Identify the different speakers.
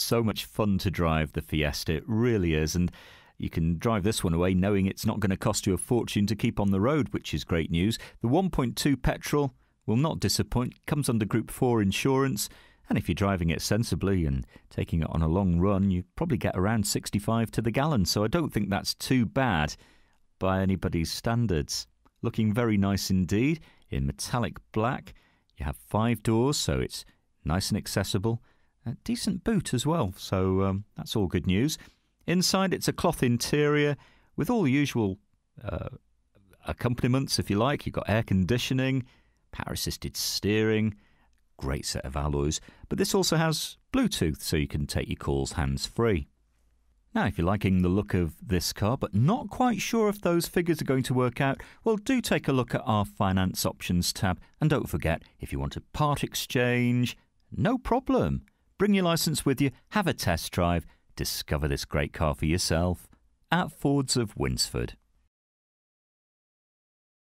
Speaker 1: So much fun to drive the Fiesta, it really is. And you can drive this one away knowing it's not going to cost you a fortune to keep on the road, which is great news. The 1.2 petrol will not disappoint, comes under Group 4 insurance. And if you're driving it sensibly and taking it on a long run, you probably get around 65 to the gallon. So I don't think that's too bad by anybody's standards. Looking very nice indeed in metallic black. You have five doors, so it's nice and accessible. A decent boot as well, so um, that's all good news. Inside, it's a cloth interior with all the usual uh, accompaniments, if you like. You've got air conditioning, power assisted steering, great set of alloys. But this also has Bluetooth, so you can take your calls hands free. Now, if you're liking the look of this car but not quite sure if those figures are going to work out, well, do take a look at our finance options tab. And don't forget, if you want a part exchange, no problem. Bring your licence with you, have a test drive, discover this great car for yourself at Fords of Winsford.